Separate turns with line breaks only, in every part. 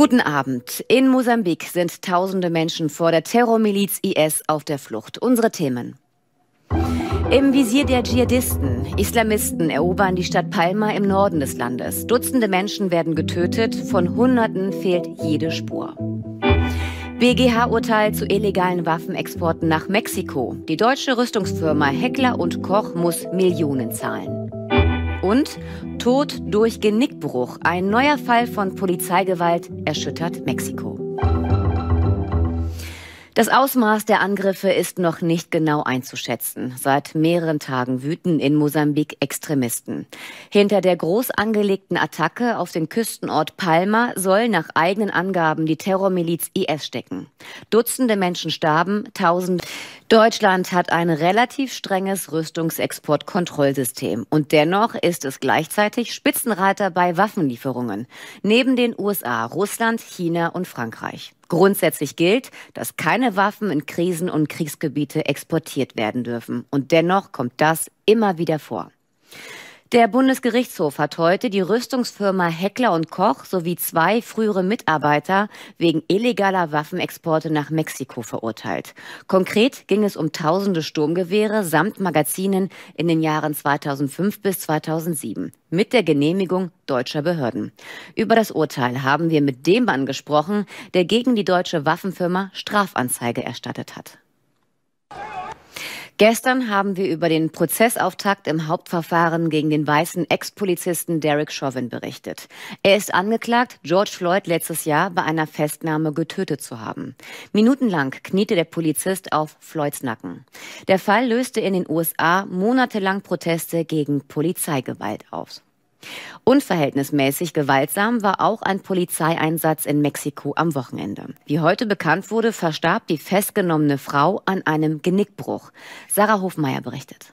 Guten Abend. In Mosambik sind tausende Menschen vor der Terrormiliz IS auf der Flucht. Unsere Themen. Im Visier der Dschihadisten. Islamisten erobern die Stadt Palma im Norden des Landes. Dutzende Menschen werden getötet. Von Hunderten fehlt jede Spur. BGH-Urteil zu illegalen Waffenexporten nach Mexiko. Die deutsche Rüstungsfirma Heckler und Koch muss Millionen zahlen. Und Tod durch Genickbruch. Ein neuer Fall von Polizeigewalt erschüttert Mexiko. Das Ausmaß der Angriffe ist noch nicht genau einzuschätzen. Seit mehreren Tagen wüten in Mosambik Extremisten. Hinter der groß angelegten Attacke auf den Küstenort Palma soll nach eigenen Angaben die Terrormiliz IS stecken. Dutzende Menschen starben, tausende. Deutschland hat ein relativ strenges Rüstungsexportkontrollsystem und dennoch ist es gleichzeitig Spitzenreiter bei Waffenlieferungen, neben den USA, Russland, China und Frankreich. Grundsätzlich gilt, dass keine Waffen in Krisen- und Kriegsgebiete exportiert werden dürfen und dennoch kommt das immer wieder vor. Der Bundesgerichtshof hat heute die Rüstungsfirma Heckler und Koch sowie zwei frühere Mitarbeiter wegen illegaler Waffenexporte nach Mexiko verurteilt. Konkret ging es um tausende Sturmgewehre samt Magazinen in den Jahren 2005 bis 2007 mit der Genehmigung deutscher Behörden. Über das Urteil haben wir mit dem Mann gesprochen, der gegen die deutsche Waffenfirma Strafanzeige erstattet hat. Gestern haben wir über den Prozessauftakt im Hauptverfahren gegen den weißen Ex-Polizisten Derek Chauvin berichtet. Er ist angeklagt, George Floyd letztes Jahr bei einer Festnahme getötet zu haben. Minutenlang kniete der Polizist auf Floyds Nacken. Der Fall löste in den USA monatelang Proteste gegen Polizeigewalt aus. Unverhältnismäßig gewaltsam war auch ein Polizeieinsatz in Mexiko am Wochenende. Wie heute bekannt wurde, verstarb die festgenommene Frau an einem Genickbruch. Sarah Hofmeier berichtet.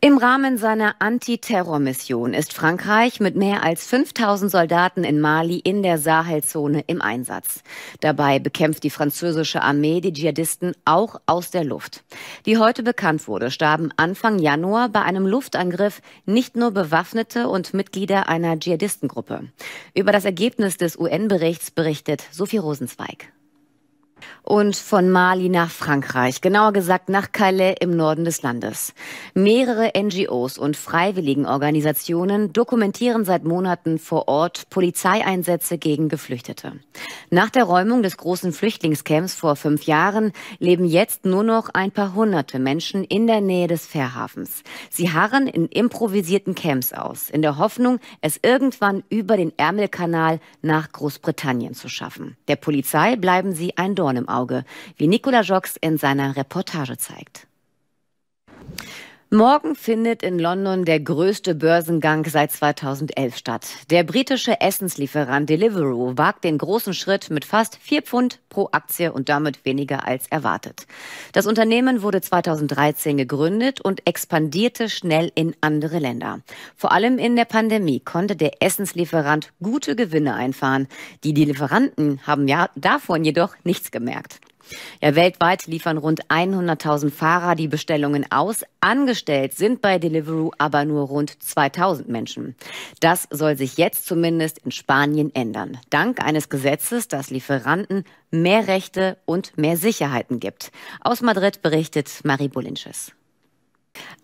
Im Rahmen seiner Antiterrormission ist Frankreich mit mehr als 5000 Soldaten in Mali in der Sahelzone im Einsatz. Dabei bekämpft die französische Armee die Dschihadisten auch aus der Luft. Wie heute bekannt wurde, starben Anfang Januar bei einem Luftangriff nicht nur Bewaffnete und Mitglieder einer Dschihadistengruppe. Über das Ergebnis des UN-Berichts berichtet Sophie Rosenzweig und von Mali nach Frankreich, genauer gesagt nach Calais im Norden des Landes. Mehrere NGOs und Freiwilligenorganisationen dokumentieren seit Monaten vor Ort Polizeieinsätze gegen Geflüchtete. Nach der Räumung des großen Flüchtlingscamps vor fünf Jahren leben jetzt nur noch ein paar hunderte Menschen in der Nähe des Fährhafens. Sie harren in improvisierten Camps aus, in der Hoffnung, es irgendwann über den Ärmelkanal nach Großbritannien zu schaffen. Der Polizei bleiben sie ein Dorn im Auge. Auge, wie Nicola Jocks in seiner Reportage zeigt. Morgen findet in London der größte Börsengang seit 2011 statt. Der britische Essenslieferant Deliveroo wagt den großen Schritt mit fast 4 Pfund pro Aktie und damit weniger als erwartet. Das Unternehmen wurde 2013 gegründet und expandierte schnell in andere Länder. Vor allem in der Pandemie konnte der Essenslieferant gute Gewinne einfahren. Die, die Lieferanten haben ja davon jedoch nichts gemerkt. Ja, weltweit liefern rund 100.000 Fahrer die Bestellungen aus. Angestellt sind bei Deliveroo aber nur rund 2.000 Menschen. Das soll sich jetzt zumindest in Spanien ändern. Dank eines Gesetzes, das Lieferanten mehr Rechte und mehr Sicherheiten gibt. Aus Madrid berichtet Marie Bolinches.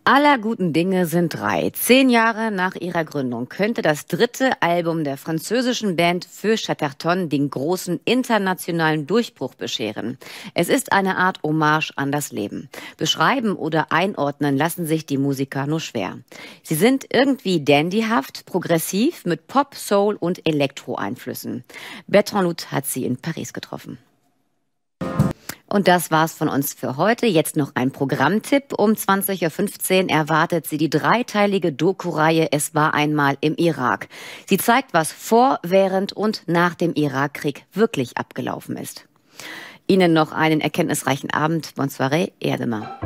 Aller guten Dinge sind drei. Zehn Jahre nach ihrer Gründung könnte das dritte Album der französischen Band für Chatterton den großen internationalen Durchbruch bescheren. Es ist eine Art Hommage an das Leben. Beschreiben oder einordnen lassen sich die Musiker nur schwer. Sie sind irgendwie dandyhaft, progressiv mit Pop, Soul und Elektro-Einflüssen. Bertrand Lut hat sie in Paris getroffen. Und das war's von uns für heute. Jetzt noch ein Programmtipp. Um 20.15 Uhr erwartet Sie die dreiteilige Doku-Reihe Es war einmal im Irak. Sie zeigt, was vor, während und nach dem Irakkrieg wirklich abgelaufen ist. Ihnen noch einen erkenntnisreichen Abend. Bonsoiré, Erdemar.